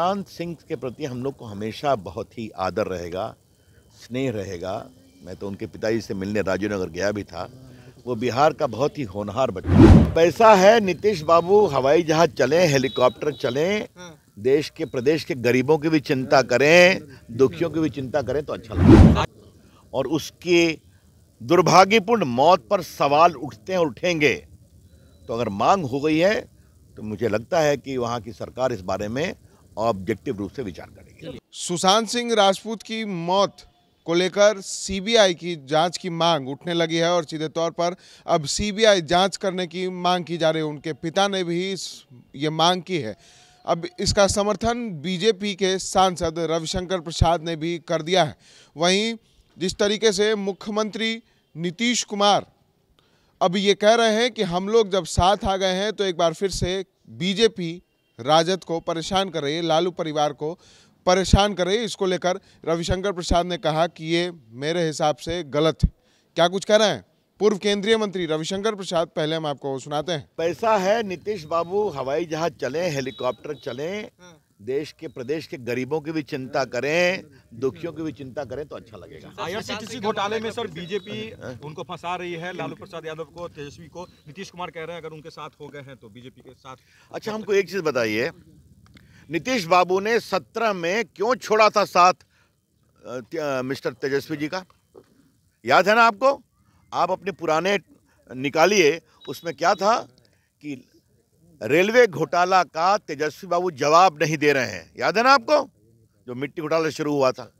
सुल्तान सिंह के प्रति हम लोग को हमेशा बहुत ही आदर रहेगा स्नेह रहेगा मैं तो उनके पिताजी से मिलने राजीवनगर नगर गया भी था वो बिहार का बहुत ही होनहार बच्चा पैसा है नीतीश बाबू हवाई जहाज चलें हेलीकॉप्टर चलें देश के प्रदेश के गरीबों की भी चिंता करें दुखियों की भी चिंता करें तो अच्छा लगता और उसके दुर्भाग्यपूर्ण मौत पर सवाल उठते हैं और उठेंगे तो अगर मांग हो गई है तो मुझे लगता है कि वहाँ की सरकार इस बारे में ऑब्जेक्टिव रूप से विचार करेंगे सुशांत सिंह राजपूत की मौत को लेकर सीबीआई की जांच की मांग उठने लगी है और सीधे तौर पर अब सीबीआई जांच करने की मांग की जा रही है उनके पिता ने भी ये मांग की है अब इसका समर्थन बीजेपी के सांसद रविशंकर प्रसाद ने भी कर दिया है वहीं जिस तरीके से मुख्यमंत्री नीतीश कुमार अब ये कह रहे हैं कि हम लोग जब साथ आ गए हैं तो एक बार फिर से बीजेपी राजद को परेशान कर रही है लालू परिवार को परेशान कर रही है इसको लेकर रविशंकर प्रसाद ने कहा कि ये मेरे हिसाब से गलत है क्या कुछ कह रहे है पूर्व केंद्रीय मंत्री रविशंकर प्रसाद पहले हम आपको सुनाते हैं पैसा है नीतीश बाबू हवाई जहाज चले हेलीकॉप्टर चले देश के प्रदेश के गरीबों की भी चिंता करें दुखियों की भी चिंता करें तो अच्छा लगेगा आईआरसीटीसी घोटाले में सर बीजेपी हाँ उनको फंसा रही है लालू प्रसाद यादव को तेजस्वी को नीतीश कुमार कह रहे हैं अगर उनके साथ हो गए हैं तो बीजेपी के साथ अच्छा हमको एक चीज़ बताइए नीतीश बाबू ने सत्रह में क्यों छोड़ा था साथ मिस्टर तेजस्वी जी का याद है ना आपको आप अपने पुराने निकालिए उसमें क्या था कि रेलवे घोटाला का तेजस्वी बाबू जवाब नहीं दे रहे हैं याद है ना आपको जो मिट्टी घोटाला शुरू हुआ था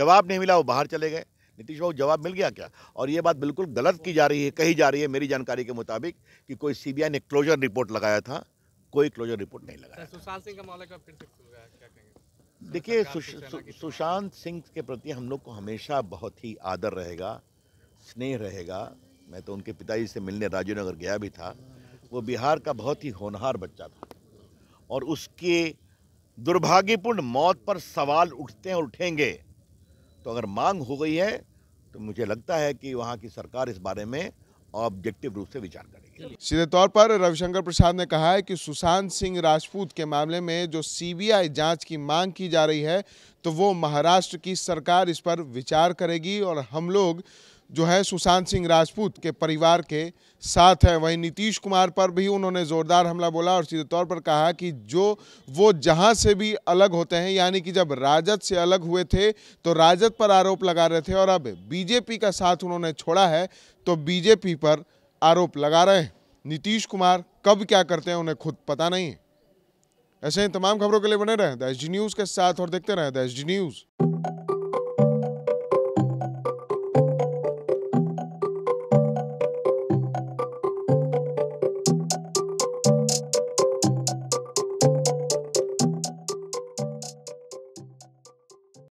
जवाब नहीं मिला वो बाहर चले गए नीतीश बाबू जवाब मिल गया क्या और ये बात बिल्कुल गलत की जा रही है कही जा रही है मेरी जानकारी के मुताबिक कि कोई सीबीआई ने क्लोजर रिपोर्ट लगाया था कोई क्लोजर रिपोर्ट नहीं लगाया सुशांत सिंह का मामला फिर से देखिए सुशांत सिंह के प्रति हम लोग को हमेशा बहुत ही आदर रहेगा स्नेह रहेगा मैं तो उनके पिताजी से मिलने राजीव नगर गया भी था वो बिहार का बहुत ही होनहार बच्चा था और उसके दुर्भाग्यपूर्ण मौत पर सवाल उठते हैं उठेंगे तो अगर मांग हो गई है तो मुझे लगता है कि वहाँ की सरकार इस बारे में ऑब्जेक्टिव रूप से विचार करेगी सीधे तौर पर रविशंकर प्रसाद ने कहा है कि सुशांत सिंह राजपूत के मामले में जो सीबीआई जांच की मांग की जा रही है तो वो महाराष्ट्र की सरकार इस पर विचार करेगी और हम लोग जो है सुशांत सिंह राजपूत के परिवार के साथ है वहीं नीतीश कुमार पर भी उन्होंने ज़ोरदार हमला बोला और सीधे तौर पर कहा कि जो वो जहां से भी अलग होते हैं यानी कि जब राजद से अलग हुए थे तो राजद पर आरोप लगा रहे थे और अब बीजेपी का साथ उन्होंने छोड़ा है तो बीजेपी पर आरोप लगा रहे हैं नीतीश कुमार कब क्या करते हैं उन्हें खुद पता नहीं है ऐसे ही तमाम खबरों के लिए बने रहें द एच न्यूज़ के साथ और देखते रहें द एच न्यूज़